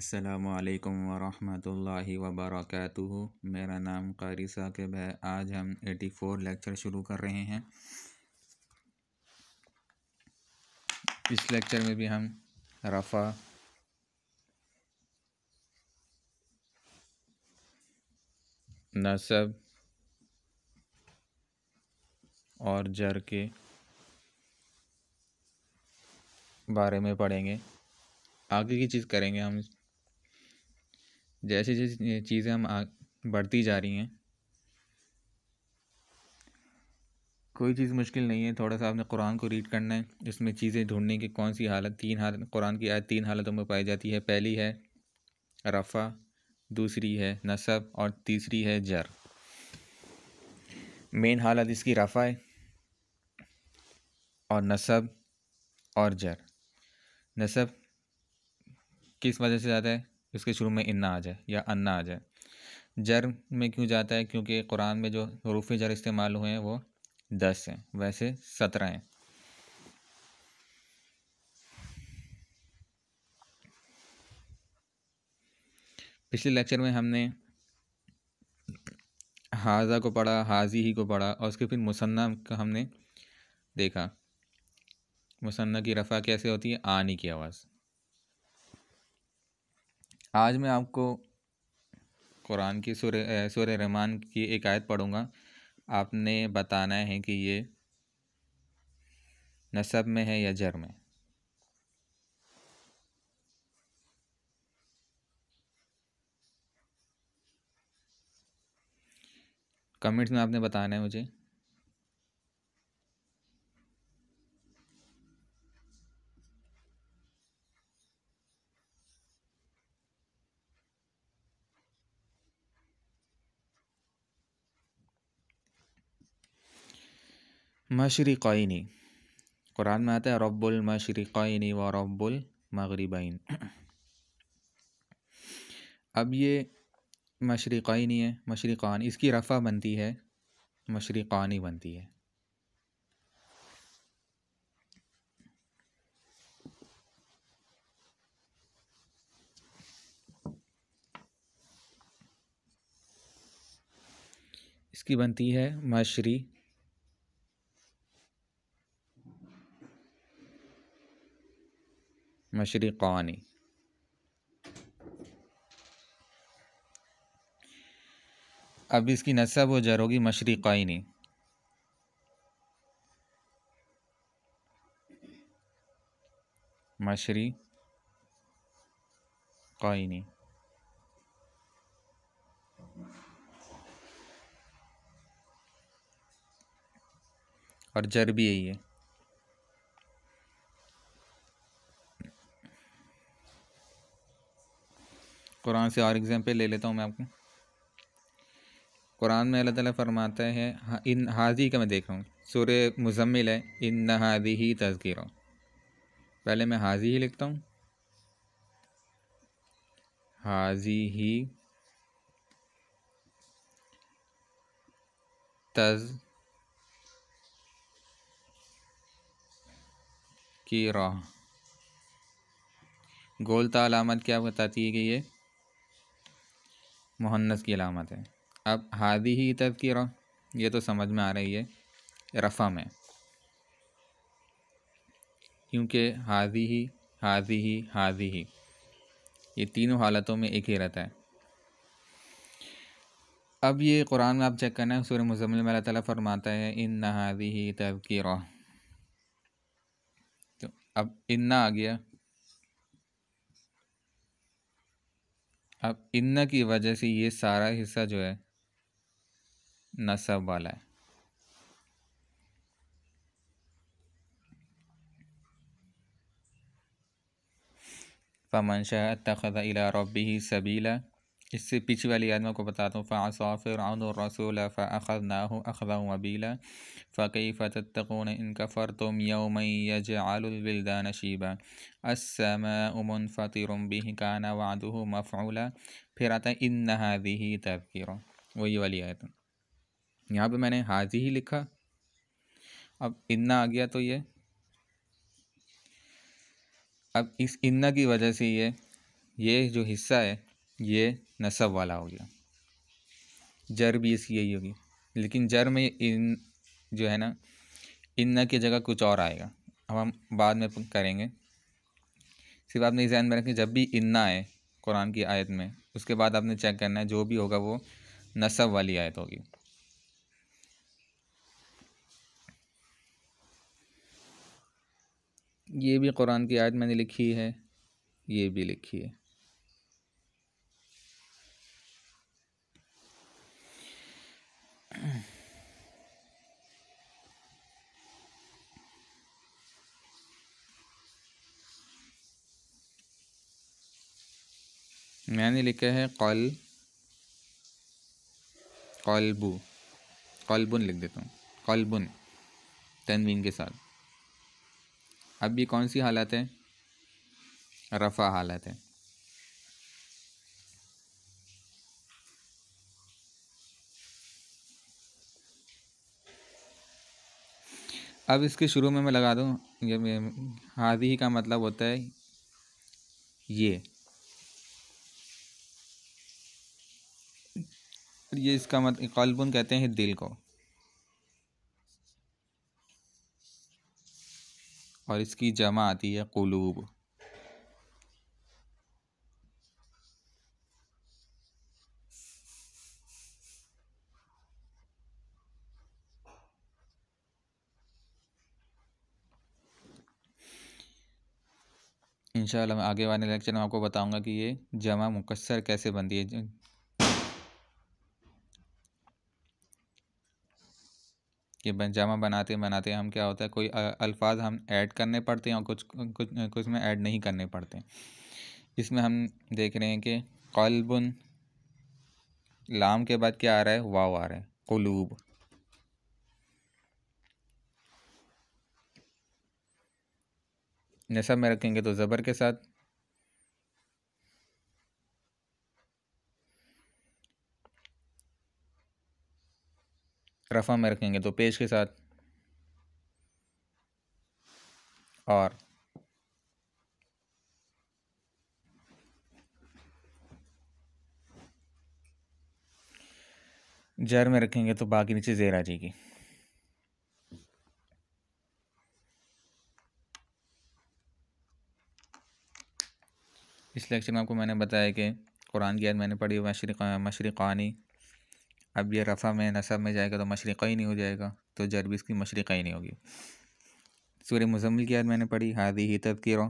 अल्लाम वरहमतुल्लाहि वबरक मेरा नाम कारी साकिब है आज हम 84 लेक्चर शुरू कर रहे हैं इस लेक्चर में भी हम रफ़ा नसब और जर के बारे में पढ़ेंगे आगे की चीज़ करेंगे हम जैसे जैसे चीज़ें हम बढ़ती जा रही हैं कोई चीज़ मुश्किल नहीं है थोड़ा सा आपने कुरान को रीड करना है इसमें चीज़ें ढूंढने की कौन सी हालत तीन हालत कुरान की आयत तीन हालतों में पाई जाती है पहली है रफ़ा दूसरी है नसब और तीसरी है जर मेन हालत इसकी रफ़ा है और नसब और जर नसब किस वजह से ज़्यादा है इसके शुरू में इन्ना आ जाए या अन्ना आ जाए जर में क्यों जाता है क्योंकि कुरान में जो रूफ़ी जर इस्तेमाल हुए हैं वो दस हैं वैसे सत्रह हैं पिछले लेक्चर में हमने हाजा को पढ़ा हाजी ही को पढ़ा और उसके फिर मुसन्ना का हमने देखा मुसन्ना की रफ़ा कैसे होती है आनी की आवाज़ आज मैं आपको कुरान की सुर सुर रहमान की एक आयत पढ़ूँगा आपने बताना है कि ये नसब में है या जर में कमेंट्स में आपने बताना है मुझे मशरक़ी कुरान में आता है रब्बुल मशरक़ी व रब्बुल मगरिबाइन अब ये मशरक़ी है मशरक़ान इसकी रफ़ा बनती है मशरक़ानी बनती है इसकी बनती है मशरी मशरक़ानी अब इसकी नस्ब व जर होगी मशरक़ानी मशरी कायनी और जर भी यही है कुरान से और एग्ज़ाम्पल ले लेता हूँ मैं आपको कुरान में अल्लाह ताला फरमाता है हाँ, इन हाजी का मैं देख रहा हूँ सूर मुजम्मिल है इन न हाजी ही तस्करा पहले मैं हाजी ही लिखता हूँ हाजी ही तज की राह गोल तालामत क्या बताती है कि ये मुहन्नस की अलामत है अब हादी ही तस्करा ये तो समझ में आ रही है रफ़ा में क्योंकि हाजी ही हाजी ही हाजी ही ये तीनों हालतों में एक ही रहता है अब ये कुरान में आप चेक करना है सूर्य मुजम्मिल में अल्लाह फरमाता है इन न हादी ही तस्करा तो अब इन्ना आ गया अब इन की वजह से ये सारा हिस्सा जो है नसब वाला है फमन शाह तखदा इला रबी सबीला इससे पीछे वाली आयत को आपको बताता हूँ फ़ासा फ़िरआन रसूल फ़ाखद ना हो अखदा अबीला फ़कई फ़तकून इनका फ़र तो यज आलबिलदा नशीबा असम उमन फ़तर बिह काना वादू मफ़ूला फिर आता है इन नहादी ही तबकर वही वाली आयत यहाँ पर मैंने हाजी ही लिखा अब इन्ना आ गया तो ये अब इस इन्ना की वजह से ये ये जो हिस्सा है ये नसब वाला हो गया जर भी इसकी यही होगी लेकिन जर में इन जो है ना इन न की जगह कुछ और आएगा अब हम बाद में करेंगे सिर्फ आपने जहन में रखें जब भी इन्ना आए कुरान की आयत में उसके बाद आपने चेक करना है जो भी होगा वो नसब वाली आयत होगी ये भी कुरान की आयत मैंने लिखी है ये भी लिखी है मैंने लिखा है कल कलबू कलबुन लिख देता हूँ कलबुन तनवीन के साथ अब ये कौन सी हालत है रफ़ा हालत है अब इसके शुरू में मैं लगा दूँ ये हादी का मतलब होता है ये और ये इसका मतलब कलबुन कहते हैं दिल को और इसकी जमा आती है कुलूब इंशाल्लाह मैं आगे वाले लेक्चर में आपको बताऊंगा कि ये जमा मुकसर कैसे बनती है कि जामा बनाते बनाते हम क्या होता है कोई अल्फाज हम ऐड करने पड़ते हैं और कुछ कुछ कुछ में ऐड नहीं करने पड़ते हैं इसमें हम देख रहे हैं कि कलबन लाम के बाद क्या आ रहा है वाव आ रहा है कलूब नसब में रखेंगे तो ज़बर के साथ रफ़ा में रखेंगे तो पेज के साथ और जर में रखेंगे तो बाकी नीचे जेर आ जाएगी इस लेक्चर में आपको मैंने बताया कि कुरान की याद मैंने पढ़ी मशरक़ानी अब ये रफ़ा में नसब में जाएगा तो मशरक़ ही नहीं हो जाएगा तो जरब इसकी मशरक़ ही नहीं होगी सूर्य मुजम्मिल की याद मैंने पढ़ी हादी ही तदकिर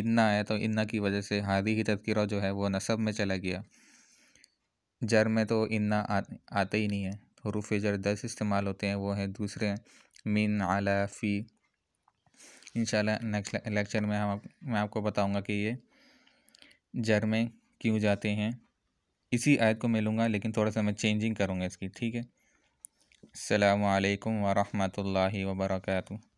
इन्ना आया तो इन्ना की वजह से हादी ही तदकिर जो है वो नसब में चला गया जर में तो इन्ना आ, आते ही नहीं है हरूफ जर दस इस्तेमाल होते हैं वो हैं दूसरे मीन आला फ़ी इंशाल्लाह नेक्स्ट लेक्चर में हम मैं आपको बताऊंगा कि ये जर में क्यों जाते हैं इसी आयत को मैं लूँगा लेकिन थोड़ा सा मैं चेंजिंग करूँगा इसकी ठीक है अल्लाम वरहमल वर्का